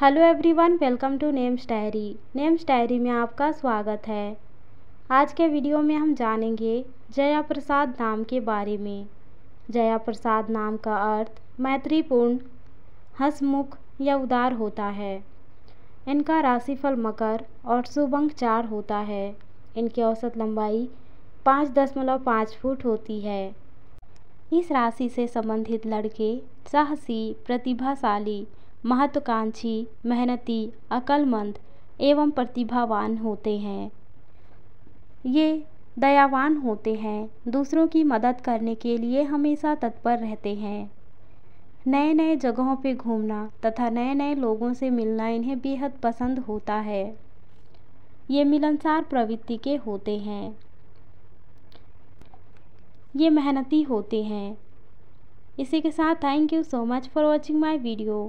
hello everyone welcome to names diary names diary में आपका स्वागत है आज के वीडियो में हम जानेंगे जया प्रसाद नाम के बारे में जया प्रसाद नाम का अर्थ मैत्रीपूर्ण हंसमुख या उदार होता है इनका राशिफल मकर और शुभ अंक चार होता है इनकी औसत लंबाई पाँच दशमलव पाँच फुट होती है इस राशि से संबंधित लड़के साहसी प्रतिभाशाली महत्वाकांक्षी मेहनती अक्लमंद एवं प्रतिभावान होते हैं ये दयावान होते हैं दूसरों की मदद करने के लिए हमेशा तत्पर रहते हैं नए नए जगहों पर घूमना तथा नए नए लोगों से मिलना इन्हें बेहद पसंद होता है ये मिलनसार प्रवृत्ति के होते हैं ये मेहनती होते हैं इसी के साथ thank you so much for watching my video